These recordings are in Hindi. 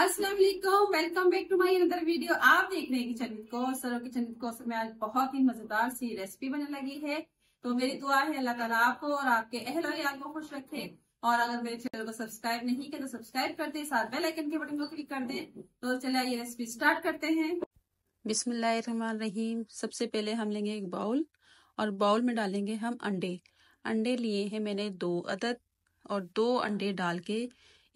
अस्सलाम welcome back to my another video आप देख रहे हैं किचन विद कौसर और किचन विद कौसर में आज बहुत ही मजेदार सी रेसिपी बनने लगी है तो मेरी दुआ है अल्लाह ताला आपको और आपके अहल यार को खुश रखे और अगर मेरे चैनल को सब्सक्राइब नहीं किया तो सब्सक्राइब कर दें साथ बेल आइकन के बटन को क्लिक कर दें तो चले ये रेसिपी स्टार्ट करते हैं बिस्मिल्लाहिर्रहमानिर्रहीम सबसे पहले हम लेंगे एक बाउल और बाउल में डालेंगे हम अंडे अंडे लिए हैं मैंने दो अदद और दो अंडे डाल के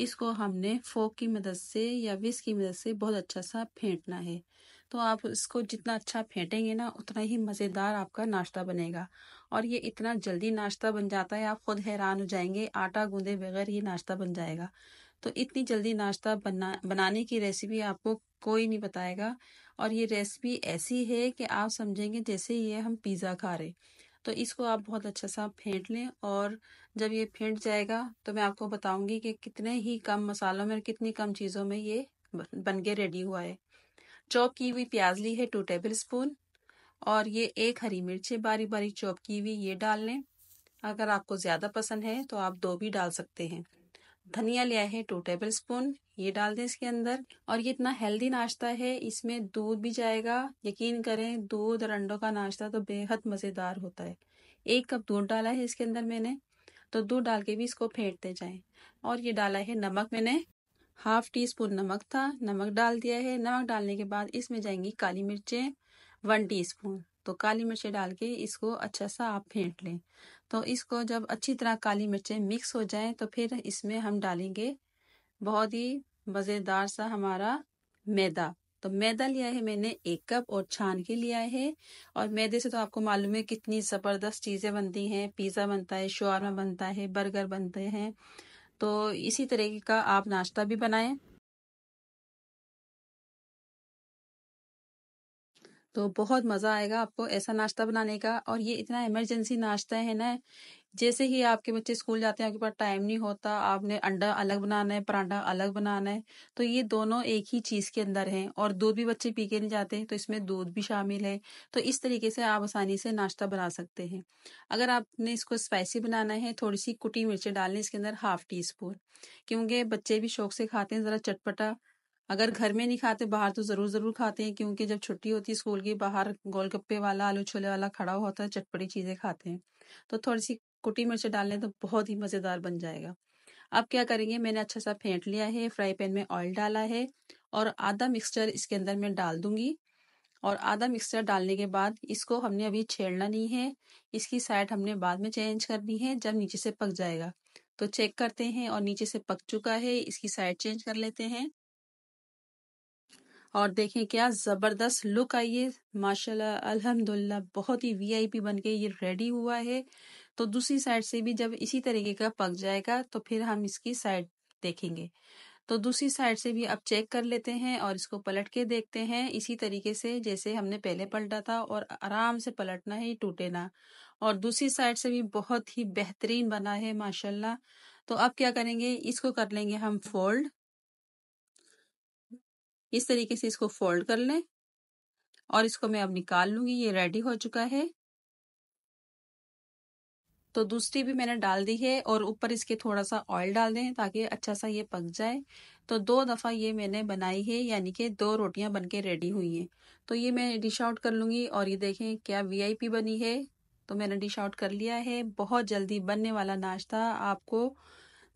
इसको हमने फोक की मदद से या विस की मदद से बहुत अच्छा सा फेंटना है तो आप इसको जितना अच्छा फेंटेंगे ना उतना ही मज़ेदार आपका नाश्ता बनेगा और ये इतना जल्दी नाश्ता बन जाता है आप खुद हैरान हो जाएंगे आटा गूंदे बगैर ये नाश्ता बन जाएगा तो इतनी जल्दी नाश्ता बना बनाने की रेसिपी आपको कोई नहीं बताएगा और ये रेसिपी ऐसी है कि आप समझेंगे जैसे ये हम पिज़्ज़ा खा रहे तो इसको आप बहुत अच्छा सा फेंट लें और जब ये फेंट जाएगा तो मैं आपको बताऊंगी कि कितने ही कम मसालों में और कितनी कम चीज़ों में ये बन के रेडी हुआ है चॉप की हुई प्याज ली है टू टेबल स्पून और ये एक हरी मिर्चें बारी बारी चॉप की हुई ये डाल लें अगर आपको ज़्यादा पसंद है तो आप दो भी डाल सकते हैं धनिया लिया है टू टेबल स्पून ये डाल दें इसके अंदर और ये इतना हेल्दी नाश्ता है इसमें दूध भी जाएगा यकीन करें दूध और अंडों का नाश्ता तो बेहद मज़ेदार होता है एक कप दूध डाला है इसके अंदर मैंने तो दूध डाल के भी इसको फेंटते जाएं और ये डाला है नमक मैंने हाफ टी स्पून नमक था नमक डाल दिया है नमक डालने के बाद इसमें जाएंगी काली मिर्चें वन स्पून तो काली मिर्चें डाल के इसको अच्छा सा आप फेंट लें तो इसको जब अच्छी तरह काली मिर्चें मिक्स हो जाएं तो फिर इसमें हम डालेंगे बहुत ही मज़ेदार सा हमारा मैदा तो मैदा लिया है मैंने एक कप और छान के लिया है और मैदे से तो आपको मालूम है कितनी ज़बरदस्त चीज़ें बनती हैं पिज़्ज़ा बनता है शोरमा बनता है बर्गर बनते हैं तो इसी तरीके का आप नाश्ता भी बनाएं तो बहुत मज़ा आएगा आपको ऐसा नाश्ता बनाने का और ये इतना इमरजेंसी नाश्ता है ना जैसे ही आपके बच्चे स्कूल जाते हैं आपके पास टाइम नहीं होता आपने अंडा अलग बनाना है परांठा अलग बनाना है तो ये दोनों एक ही चीज़ के अंदर हैं और दूध भी बच्चे पी के नहीं जाते तो इसमें दूध भी शामिल है तो इस तरीके से आप आसानी से नाश्ता बना सकते हैं अगर आपने इसको स्पाइसी बनाना है थोड़ी सी कुटी मिर्ची डालनी इसके अंदर हाफ टी स्पून क्योंकि बच्चे भी शौक से खाते हैं ज़रा चटपटा अगर घर में नहीं खाते बाहर तो ज़रूर ज़रूर खाते हैं क्योंकि जब छुट्टी होती है स्कूल की बाहर गोलगप्पे वाला आलू छोले वाला खड़ा होता है चटपटी चीज़ें खाते हैं तो थोड़ी सी कुटी मिर्च डाल लें तो बहुत ही मज़ेदार बन जाएगा अब क्या करेंगे मैंने अच्छा सा फेंट लिया है फ्राई पैन में ऑयल डाला है और आधा मिक्सचर इसके अंदर मैं डाल दूंगी और आधा मिक्सचर डालने के बाद इसको हमने अभी छेड़ना नहीं है इसकी साइड हमने बाद में चेंज करनी है जब नीचे से पक जाएगा तो चेक करते हैं और नीचे से पक चुका है इसकी साइड चेंज कर लेते हैं और देखें क्या ज़बरदस्त लुक आई है माशाल्लाह अल्हम्दुलिल्लाह बहुत ही वीआईपी बन के ये रेडी हुआ है तो दूसरी साइड से भी जब इसी तरीके का पक जाएगा तो फिर हम इसकी साइड देखेंगे तो दूसरी साइड से भी अब चेक कर लेते हैं और इसको पलट के देखते हैं इसी तरीके से जैसे हमने पहले पलटा था और आराम से पलटना है टूटे ना और दूसरी साइड से भी बहुत ही बेहतरीन बना है माशाल्लाह तो अब क्या करेंगे इसको कर लेंगे हम फोल्ड इस तरीके से इसको फोल्ड कर लें और इसको मैं अब निकाल लूंगी ये रेडी हो चुका है तो दूसरी भी मैंने डाल दी है और ऊपर इसके थोड़ा सा ऑयल डाल दें ताकि अच्छा सा ये पक जाए तो दो दफ़ा ये मैंने बनाई है यानी कि दो रोटियां बनके रेडी हुई हैं तो ये मैं डिश आउट कर लूंगी और ये देखें क्या वीआईपी बनी है तो मैंने डिश आउट कर लिया है बहुत जल्दी बनने वाला नाश्ता आपको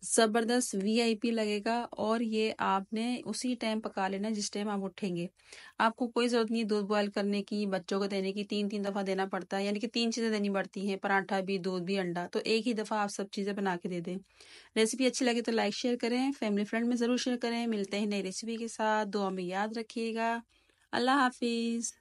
ज़बरदस्त वीआईपी लगेगा और ये आपने उसी टाइम पका लेना जिस टाइम आप उठेंगे आपको कोई ज़रूरत नहीं दूध बॉयल करने की बच्चों को देने की तीन तीन दफ़ा देना पड़ता है यानी कि तीन चीज़ें देनी पड़ती हैं पराठा भी दूध भी अंडा तो एक ही दफ़ा आप सब चीज़ें बना के दे दें रेसिपी अच्छी लगे तो लाइक शेयर करें फैमिली फ्रेंड में ज़रूर शेयर करें मिलते हैं नई रेसिपी के साथ दुआ में याद रखिएगा अल्लाह हाफिज़